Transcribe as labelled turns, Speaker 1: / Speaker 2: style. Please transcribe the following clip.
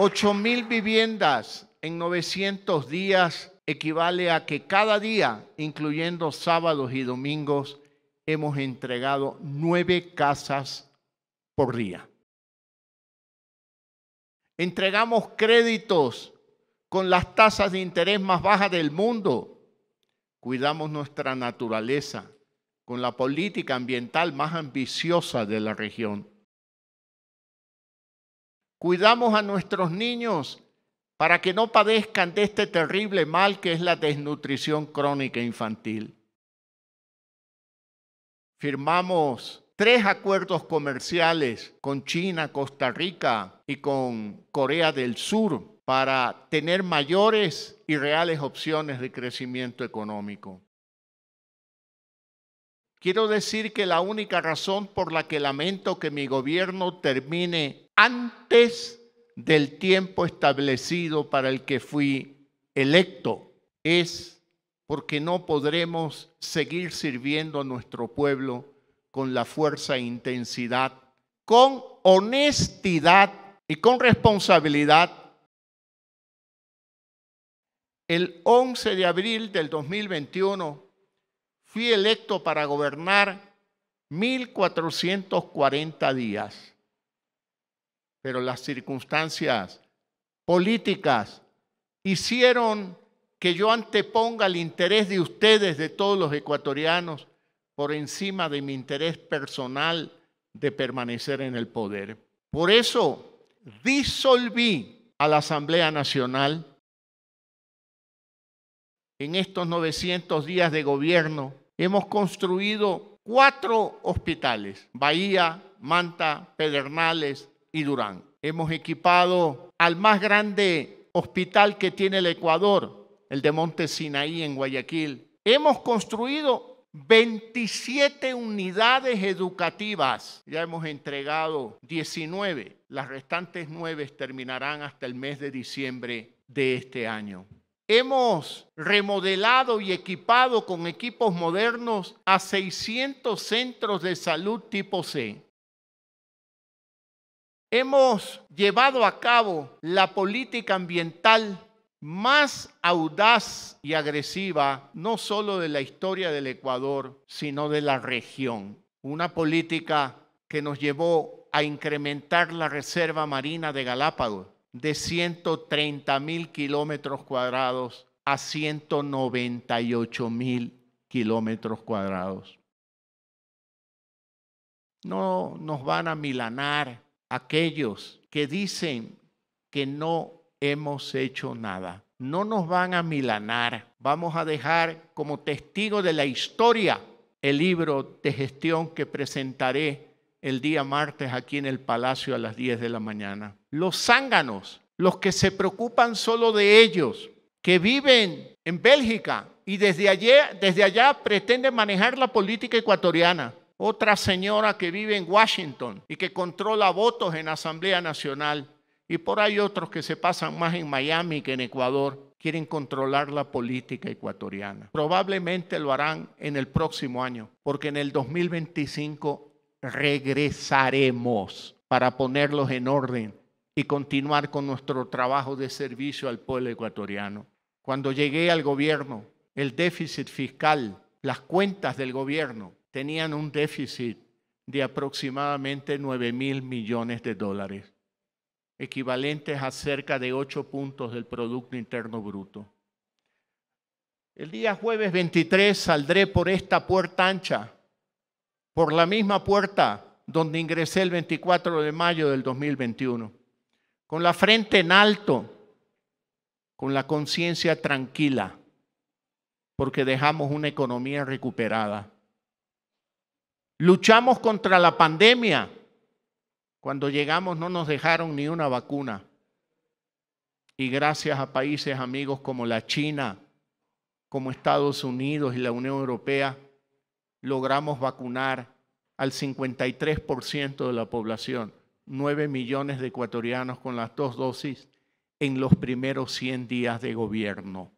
Speaker 1: 8.000 mil viviendas en 900 días equivale a que cada día, incluyendo sábados y domingos, hemos entregado nueve casas por día. Entregamos créditos con las tasas de interés más bajas del mundo. Cuidamos nuestra naturaleza con la política ambiental más ambiciosa de la región cuidamos a nuestros niños para que no padezcan de este terrible mal que es la desnutrición crónica infantil. Firmamos tres acuerdos comerciales con China, Costa Rica y con Corea del Sur para tener mayores y reales opciones de crecimiento económico. Quiero decir que la única razón por la que lamento que mi gobierno termine antes del tiempo establecido para el que fui electo es porque no podremos seguir sirviendo a nuestro pueblo con la fuerza e intensidad, con honestidad y con responsabilidad. El 11 de abril del 2021 fui electo para gobernar 1440 días. Pero las circunstancias políticas hicieron que yo anteponga el interés de ustedes, de todos los ecuatorianos, por encima de mi interés personal de permanecer en el poder. Por eso disolví a la Asamblea Nacional en estos 900 días de gobierno, hemos construido cuatro hospitales, Bahía, Manta, Pedernales y Durán. Hemos equipado al más grande hospital que tiene el Ecuador, el de Monte Sinaí en Guayaquil. Hemos construido 27 unidades educativas, ya hemos entregado 19, las restantes 9 terminarán hasta el mes de diciembre de este año. Hemos remodelado y equipado con equipos modernos a 600 centros de salud tipo C. Hemos llevado a cabo la política ambiental más audaz y agresiva, no solo de la historia del Ecuador, sino de la región. Una política que nos llevó a incrementar la reserva marina de Galápagos, de 130 mil kilómetros cuadrados a 198 mil kilómetros cuadrados. No nos van a milanar aquellos que dicen que no hemos hecho nada. No nos van a milanar. Vamos a dejar como testigo de la historia el libro de gestión que presentaré el día martes aquí en el palacio a las 10 de la mañana. Los zánganos, los que se preocupan solo de ellos, que viven en Bélgica y desde, allá, pretenden manejar la política ecuatoriana. Otra señora que vive en Washington y que controla votos en Asamblea Nacional. Y por ahí otros que se pasan más en Miami que en Ecuador. Quieren controlar la política ecuatoriana. Probablemente lo harán en el próximo año, porque en el 2025 regresaremos para ponerlos en orden y continuar con nuestro trabajo de servicio al pueblo ecuatoriano. Cuando llegué al gobierno, el déficit fiscal, las cuentas del gobierno tenían un déficit de aproximadamente 9 mil millones de dólares, equivalentes a cerca de 8 puntos del Producto Interno Bruto. El día jueves 23 saldré por esta puerta ancha por la misma puerta donde ingresé el 24 de mayo del 2021, con la frente en alto, con la conciencia tranquila, porque dejamos una economía recuperada. Luchamos contra la pandemia. Cuando llegamos no nos dejaron ni una vacuna. Y gracias a países amigos como la China, como Estados Unidos y la Unión Europea, logramos vacunar al 53% de la población, 9 millones de ecuatorianos con las dos dosis en los primeros 100 días de gobierno.